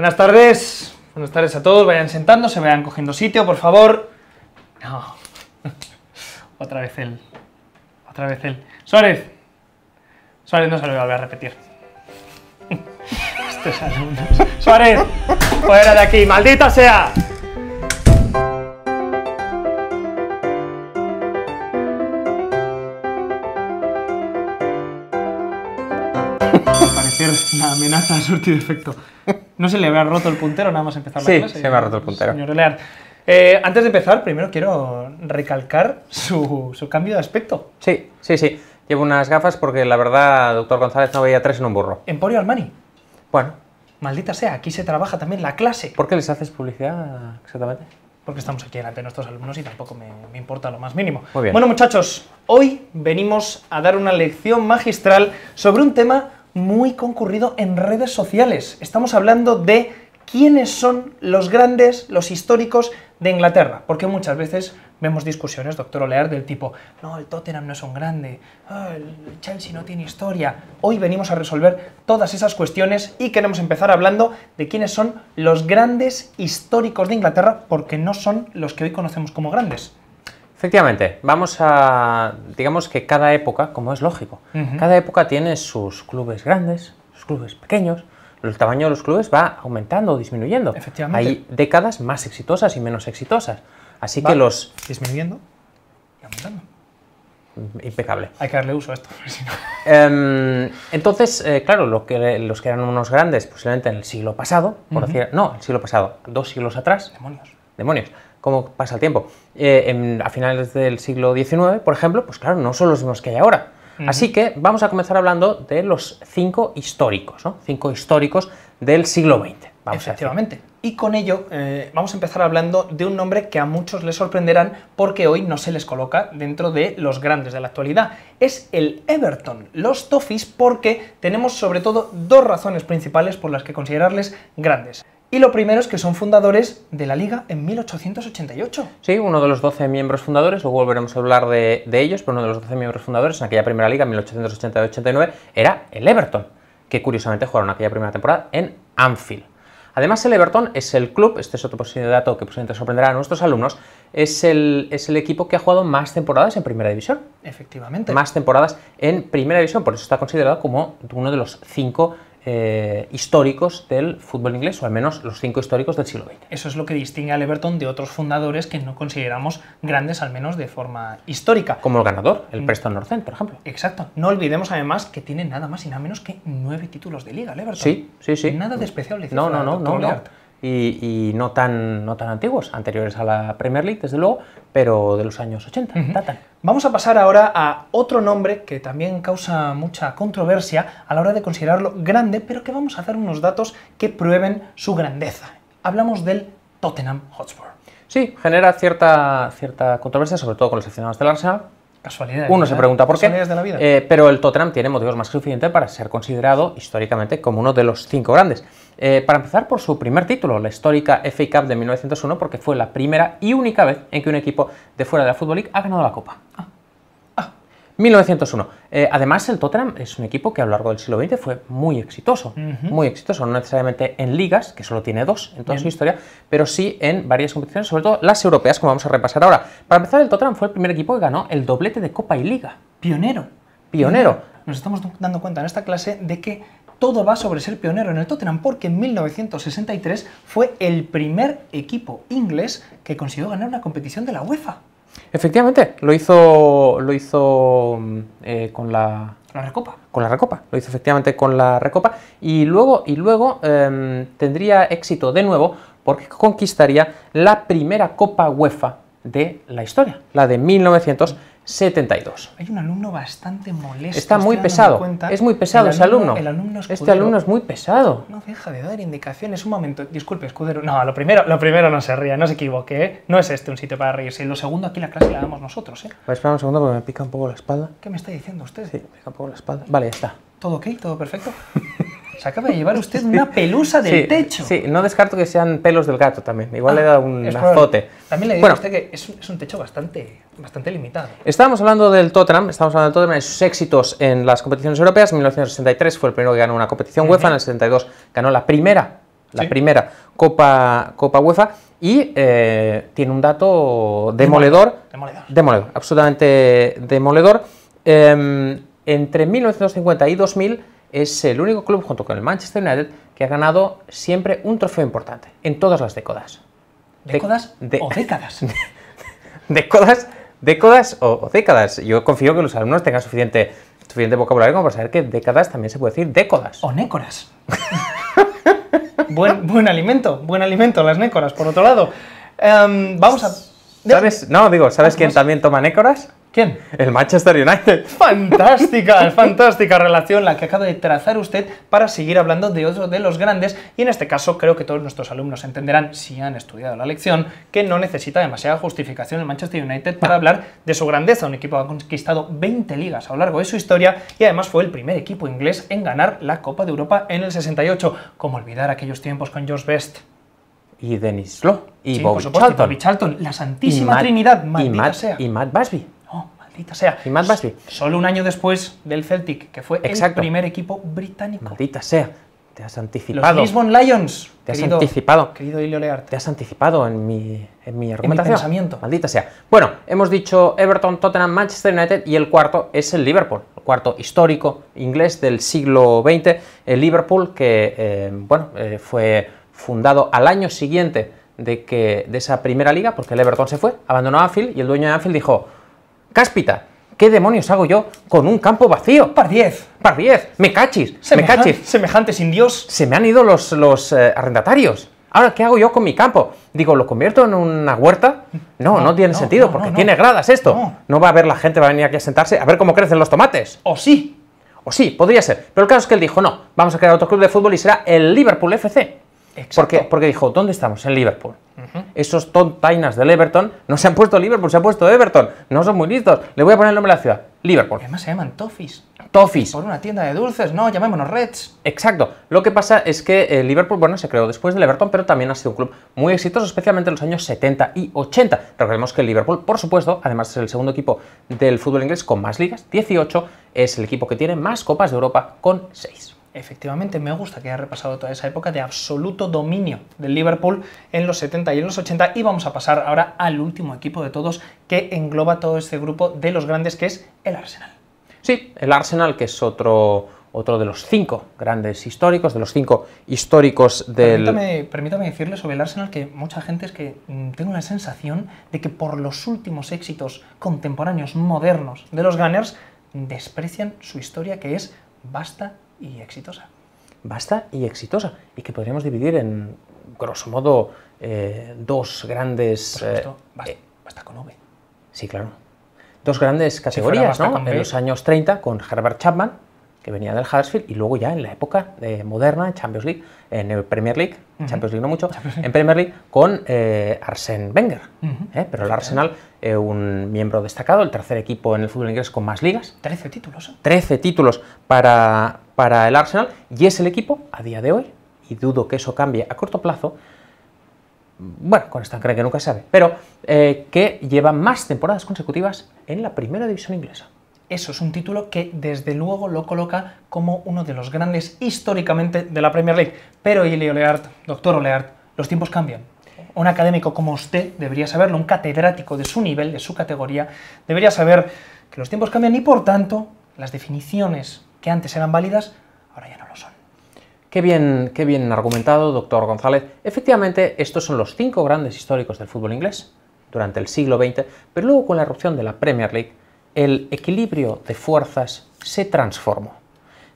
Buenas tardes, buenas tardes a todos, vayan sentando, se vayan cogiendo sitio, por favor. No, otra vez él, otra vez él. Suárez, Suárez no se lo voy a repetir. Estos Suárez, fuera de aquí, maldita sea. Al parecer, la amenaza ha surtido efecto. No se le habrá roto el puntero nada más empezar la clase. Sí, se me ha roto el puntero. Señor Lear, eh, antes de empezar, primero quiero recalcar su, cambio de aspecto. Sí, sí, sí. Llevo unas gafas porque la verdad, doctor González, no veía tres en un burro. Emporio Armani. Bueno. Maldita sea, aquí se trabaja también la clase. ¿Por qué les haces publicidad exactamente? Porque estamos aquí delante de nuestros alumnos y tampoco me, me importa lo más mínimo. Muy bien. Bueno, muchachos, hoy venimos a dar una lección magistral sobre un tema muy concurrido en redes sociales. Estamos hablando de quiénes son los grandes, los históricos de Inglaterra, porque muchas veces vemos discusiones, doctor Olear, del tipo, no, el Tottenham no es un grande, ah, el Chelsea no tiene historia. Hoy venimos a resolver todas esas cuestiones y queremos empezar hablando de quiénes son los grandes históricos de Inglaterra, porque no son los que hoy conocemos como grandes Efectivamente, vamos a, digamos que cada época, como es lógico, cada época tiene sus clubes grandes, sus clubes pequeños, el tamaño de los clubes va aumentando o disminuyendo. Hay décadas más exitosas y menos exitosas. Así que los... Disminuyendo y aumentando. Impecable. Hay que darle uso a esto. Em, entonces, eh, claro, lo que, los que eran unos grandes posiblemente en el siglo pasado, por decir, no, el siglo pasado, dos siglos atrás. Demonios demonios, cómo pasa el tiempo. Eh, a finales del siglo XIX, por ejemplo, pues claro, no son los mismos que hay ahora. Así que vamos a comenzar hablando de los cinco históricos, ¿no? Cinco históricos del siglo XX. Vamos Efectivamente. y con ello eh, vamos a empezar hablando de un nombre que a muchos les sorprenderán porque hoy no se les coloca dentro de los grandes de la actualidad. Es el Everton, los Toffees, porque tenemos sobre todo dos razones principales por las que considerarles grandes. Y lo primero es que son fundadores de la Liga en 1888. Sí, uno de los 12 miembros fundadores, luego volveremos a hablar de, ellos, pero uno de los 12 miembros fundadores en aquella primera Liga, en 1888-89, era el Everton, que curiosamente jugaron aquella primera temporada en Anfield. Además, el Everton es el club, este es otro posible dato que posiblemente sorprenderá a nuestros alumnos, es el, es el equipo que ha jugado más temporadas en Primera División. Efectivamente. Más temporadas en Primera División, por eso está considerado como uno de los cinco eh, históricos del fútbol inglés, o al menos los cinco históricos del siglo XX. Eso es lo que distingue a Everton de otros fundadores que no consideramos grandes, al menos de forma histórica. Como el ganador, el mm. Preston North End, por ejemplo. Exacto. No olvidemos además que tiene nada más y nada menos que nueve títulos de liga el Everton. Sí, sí, sí. Nada de especial. no, no, no, no y, no, tan, no tan antiguos, anteriores a la Premier League, desde luego, pero de los años 80. Vamos a pasar ahora a otro nombre que también causa mucha controversia a la hora de considerarlo grande, pero que vamos a hacer unos datos que prueben su grandeza. Hablamos del Tottenham Hotspur. Sí, genera cierta, cierta controversia, sobre todo con los aficionados del Arsenal, Casualidades. Uno se pregunta por qué. Eh, pero el Tottenham tiene motivos más que suficientes para ser considerado históricamente como uno de los cinco grandes. Eh, para empezar por su primer título, la histórica FA Cup de 1901, porque fue la primera y única vez en que un equipo de fuera de la Football League ha ganado la Copa. Ah. 1901. Eh, además, el Tottenham es un equipo que a lo largo del siglo XX fue muy exitoso, muy exitoso, no necesariamente en ligas, que solo tiene dos en toda su historia, pero sí en varias competiciones, sobre todo las europeas, como vamos a repasar ahora. Para empezar, el Tottenham fue el primer equipo que ganó el doblete de Copa y Liga. Pionero. Pionero. Nos estamos dando cuenta en esta clase de que todo va sobre ser pionero en el Tottenham porque en 1963 fue el primer equipo inglés que consiguió ganar una competición de la UEFA. Efectivamente, lo hizo, lo hizo mm, eh, con la... recopa. Con la recopa, lo hizo efectivamente con la recopa. Y luego, y luego em, tendría éxito de nuevo porque conquistaría la primera Copa UEFA de la historia, la de 1900. 72. Hay un alumno bastante molesto. Está muy pesado. Es muy pesado ese alumno. este alumno es muy pesado. No deja de dar indicaciones. Un momento, disculpe, escudero. No, lo primero, lo primero no se ría, no se equivoque. ¿eh? No es este un sitio para reírse. Lo segundo, aquí la clase la damos nosotros. ¿eh? Pues espera un segundo porque me pica un poco la espalda. ¿Qué me está diciendo usted? Sí, me pica un poco la espalda. Vale, está. ¿Todo ok? ¿Todo perfecto? se acaba de llevar usted una pelusa del techo. Sí, no descarto que sean pelos del gato también. Igual le da un ah, azote. También le digo bueno, a usted que es, un techo bastante, bastante limitado. Estábamos hablando del Tottenham, estábamos hablando del Tottenham y sus éxitos en las competiciones europeas. En 1963 fue el primero que ganó una competición UEFA, en el 72 ganó la primera, la primera Copa, Copa UEFA. Y eh, tiene un dato demoledor. Demoledor. Demoledor, absolutamente demoledor. Em, entre 1950 y 2000 es el único club junto con el Manchester United que ha ganado siempre un trofeo importante en todas las décadas. ¿Décadas o décadas? décadas, décadas o, décadas. Yo confío que los alumnos tengan suficiente, suficiente vocabulario como para saber que décadas también se puede decir décadas. O nécoras. buen, buen alimento, buen alimento las nécoras, por otro lado. Em, vamos a... ¿Sabes? No, digo, ¿sabes ah, quién también toma nécoras? ¿Quién? El Manchester United. Fantástica, fantástica relación la que acaba de trazar usted para seguir hablando de otro de los grandes y en este caso creo que todos nuestros alumnos entenderán, si han estudiado la lección, que no necesita demasiada justificación el Manchester United para hablar de su grandeza. Un equipo que ha conquistado 20 ligas a lo largo de su historia y además fue el primer equipo inglés en ganar la Copa de Europa en el 68. Como olvidar aquellos tiempos con George Best y Denis Law y Bobby, por supuesto, Charlton. Charlton. la santísima trinidad, maldita sea. Y Matt Busby. Maldita sea. Y Solo un año después del Celtic, que fue el primer equipo británico. Maldita sea. Te has anticipado. Los Lions. Te has anticipado. Querido Ilio Te has anticipado en mi, en mi argumentación. En mi pensamiento. Maldita sea. Bueno, hemos dicho Everton, Tottenham, Manchester United y el cuarto es el Liverpool. El cuarto histórico inglés del siglo XX. El Liverpool que, eh, bueno, eh, fue fundado al año siguiente de, que, de esa primera liga, porque el Everton se fue, abandonó Anfield y el dueño de Anfield dijo cáspita, ¿qué demonios hago yo con un campo vacío? Par 10. Par 10. Me cachis, me cachis. Semejante sin Dios. Se me han ido los, los eh, arrendatarios. Ahora, ¿qué hago yo con mi campo? Digo, ¿lo convierto en una huerta? No, no, tiene sentido, porque tiene gradas esto. No. va a haber la gente, va a venir aquí a sentarse a ver cómo crecen los tomates. O sí. O sí, podría ser. Pero el caso es que él dijo, no, vamos a crear otro club de fútbol y será el Liverpool FC. Porque, porque, dijo, ¿dónde estamos? En Liverpool. Esos tontainas del Everton no se han puesto Liverpool, se ha puesto Everton. No son muy listos. Le voy a poner el nombre de la ciudad. Liverpool. Además se llaman Toffees. Toffees. Por una tienda de dulces, no, llamémonos Reds. Exacto. Lo que pasa es que eh, Liverpool, bueno, se creó después del Everton, pero también ha sido un club muy exitoso, especialmente en los años 70 y 80. Recordemos que Liverpool, por supuesto, además es el segundo equipo del fútbol inglés con más ligas, 18, es el equipo que tiene más copas de Europa con 6 efectivamente me gusta que haya repasado toda esa época de absoluto dominio del Liverpool en los 70 y en los 80 y vamos a pasar ahora al último equipo de todos que engloba todo este grupo de los grandes que es el Arsenal. Sí, el Arsenal que es otro otro de los cinco grandes históricos, de los cinco históricos del... Permítame, permítame, decirle sobre el Arsenal que mucha gente es que mm, tengo la sensación de que por los últimos éxitos contemporáneos, modernos de los Gunners, desprecian su historia que es basta y exitosa. Basta y exitosa. Y que podríamos dividir en, grosso modo, eh, dos grandes... Eh, eh, basta, con V. Sí, claro. Dos grandes categorías, ¿no? En los años 30, con Herbert Chapman, que venía del Huddersfield, y luego ya en la época eh, moderna, en Champions League, en el Premier League, Champions League no mucho, en Premier League, con eh, Arsène Wenger. Eh, pero el Arsenal, eh, un miembro destacado, el tercer equipo en el fútbol inglés con más ligas. Trece títulos. Trece títulos para, para el Arsenal, y es el equipo, a día de hoy, y dudo que eso cambie a corto plazo, bueno, con esta que nunca se sabe, pero que lleva más temporadas consecutivas en la primera división inglesa eso es un título que desde luego lo coloca como uno de los grandes históricamente de la Premier League. Pero Ili Oleart, doctor Oleart, los tiempos cambian. Un académico como usted debería saberlo, un catedrático de su nivel, de su categoría, debería saber que los tiempos cambian y por tanto las definiciones que antes eran válidas ahora ya no lo son. Qué bien, qué bien argumentado, doctor González. Efectivamente, estos son los cinco grandes históricos del fútbol inglés durante el siglo XX, pero luego con la erupción de la Premier League el equilibrio de fuerzas se transformó.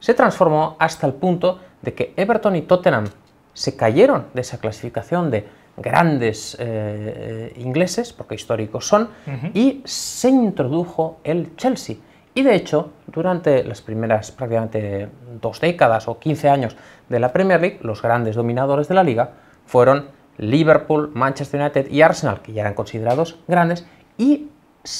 Se transformó hasta el punto de que Everton y Tottenham se cayeron de esa clasificación de grandes eh, ingleses, porque históricos son, y se introdujo el Chelsea. Y de hecho, durante las primeras prácticamente dos décadas o 15 años de la Premier League, los grandes dominadores de la liga fueron Liverpool, Manchester United y Arsenal, que ya eran considerados grandes, y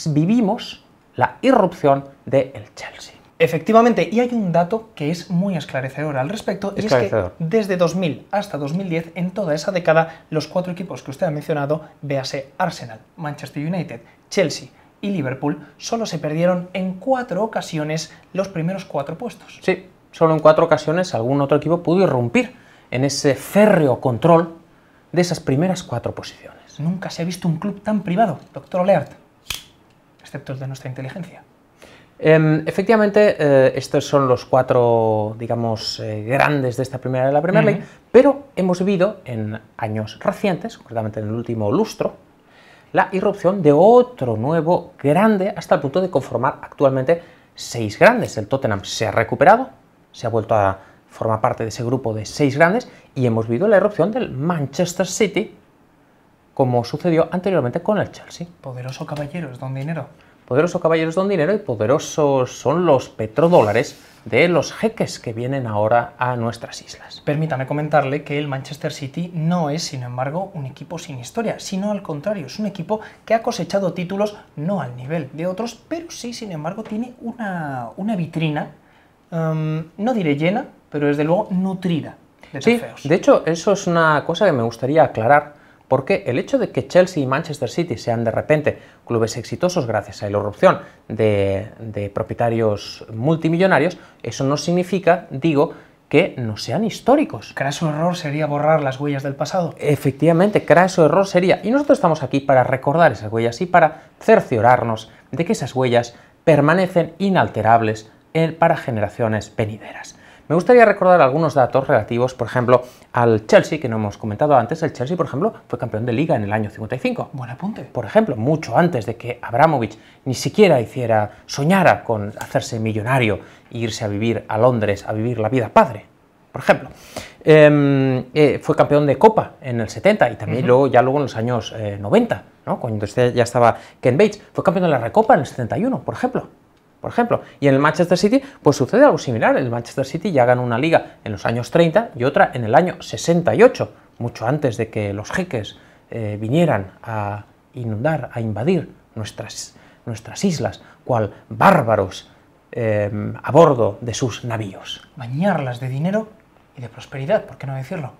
vivimos la irrupción del el Chelsea. Efectivamente, y hay un dato que es muy esclarecedor al respecto, y es que desde 2000 hasta 2010, en toda esa década, los cuatro equipos que usted ha mencionado, véase Arsenal, Manchester United, Chelsea, y Liverpool solo se perdieron en cuatro ocasiones los primeros cuatro puestos. Sí, solo en cuatro ocasiones algún otro equipo pudo irrumpir en ese férreo control de esas primeras cuatro posiciones. Nunca se ha visto un club tan privado, doctor Oleart. Exceptos de nuestra inteligencia. Em, efectivamente, eh, estos son los cuatro, digamos, eh, grandes de esta primera de la primera ley, pero hemos vivido en años recientes, concretamente en el último lustro, la irrupción de otro nuevo grande hasta el punto de conformar actualmente seis grandes. El Tottenham se ha recuperado, se ha vuelto a formar parte de ese grupo de seis grandes y hemos vivido la irrupción del Manchester City como sucedió anteriormente con el Chelsea. Poderoso caballeros don dinero. Poderoso caballeros don dinero y poderosos son los petrodólares de los jeques que vienen ahora a nuestras islas. Permítame comentarle que el Manchester City no es, sin embargo, un equipo sin historia, sino al contrario, es un equipo que ha cosechado títulos no al nivel de otros, pero sí, sin embargo, tiene una, una vitrina, em, no diré llena, pero desde luego nutrida de sí, De hecho, eso es una cosa que me gustaría aclarar, porque el hecho de que Chelsea y Manchester City sean de repente clubes exitosos gracias a la irrupción de, de propietarios multimillonarios, eso no significa, digo, que no sean históricos. Craso error sería borrar las huellas del pasado. Efectivamente, craso error sería. Y nosotros estamos aquí para recordar esas huellas y para cerciorarnos de que esas huellas permanecen inalterables para generaciones venideras. Me gustaría recordar algunos datos relativos, por ejemplo, al Chelsea, que no hemos comentado antes. El Chelsea, por ejemplo, fue campeón de liga en el año 55. Buen apunte. Por ejemplo, mucho antes de que Abramovich ni siquiera hiciera, soñara con hacerse millonario e irse a vivir a Londres, a vivir la vida padre por ejemplo. Em, eh, fue campeón de Copa en el 70 y también luego, ya luego en los años 90, eh, cuando ya estaba Ken Bates. Fue campeón de la Recopa en el 71, por ejemplo por ejemplo. Y en el Manchester City, pues sucede algo similar. El Manchester City ya ganó una liga en los años 30 y otra en el año 68, mucho antes de que los jeques eh, vinieran a inundar, a invadir nuestras, nuestras islas, cual bárbaros em, a bordo de sus navíos. Bañarlas de dinero y de prosperidad, ¿por qué no decirlo?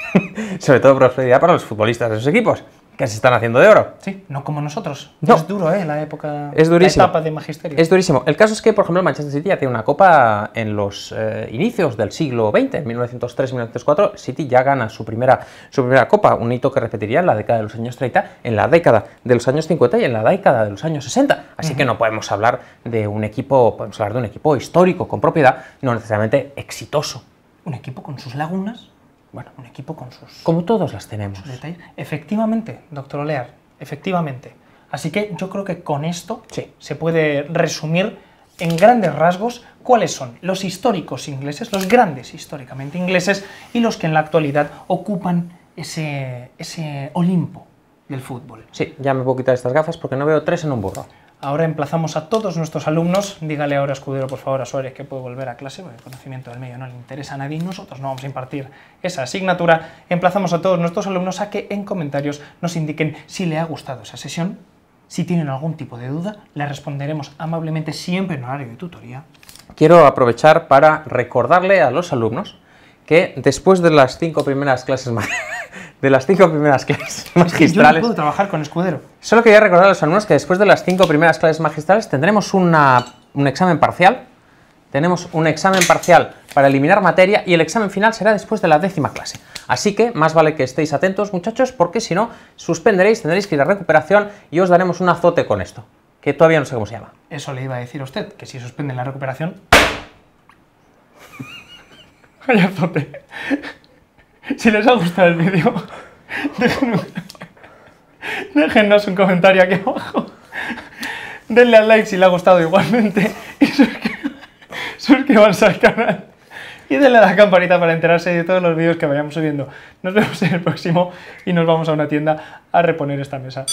Sobre todo prosperidad para los futbolistas de sus equipos que se están haciendo de oro. Sí, no como nosotros. Es duro, ¿eh? La época. Es durísimo. La etapa de magisterio. Es durísimo. El caso es que, por ejemplo, Manchester City ya tiene una copa en los eh, inicios del siglo XX, en 1903-1904. City ya gana su primera, su primera copa, un hito que repetiría en la década de los años 30, en la década de los años 50 y en la década de los años 60. Así que no podemos hablar de un equipo, podemos hablar de un equipo histórico, con propiedad, no necesariamente exitoso. Un equipo con sus lagunas bueno, un equipo con sus... Como todos las tenemos. Efectivamente, doctor Olear, efectivamente. Así que yo creo que con esto se puede resumir en grandes rasgos cuáles son los históricos ingleses, los grandes históricamente ingleses y los que en la actualidad ocupan ese, ese Olimpo del fútbol. Sí, ya me puedo quitar estas gafas porque no veo tres en un burro. Ahora emplazamos a todos nuestros alumnos. Dígale ahora, escudero, por favor, a Suárez que puede volver a clase, porque el conocimiento del medio no le interesa a nadie y nosotros no vamos a impartir esa asignatura. Emplazamos a todos nuestros alumnos a que en comentarios nos indiquen si le ha gustado esa sesión, si tienen algún tipo de duda, la responderemos amablemente siempre en horario de tutoría. Quiero aprovechar para recordarle a los alumnos que después de las cinco primeras clases de las cinco primeras clases magistrales. Yo no puedo trabajar con Escudero. Solo quería recordar a los alumnos que después de las cinco primeras clases magistrales tendremos una, un examen parcial. Tenemos un examen parcial para eliminar materia y el examen final será después de la décima clase. Así que más vale que estéis atentos, muchachos, porque si no, suspenderéis, tendréis que ir a recuperación y os daremos un azote con esto, que todavía no sé cómo se llama. Eso le iba a decir a usted, que si suspenden la recuperación... azote. Si les ha gustado el vídeo, déjenos un comentario aquí abajo. Denle al like si le ha gustado igualmente y suscríbanse al canal. Y denle a la campanita para enterarse de todos los vídeos que vayamos subiendo. Nos vemos en el próximo y nos vamos a una tienda a reponer esta mesa.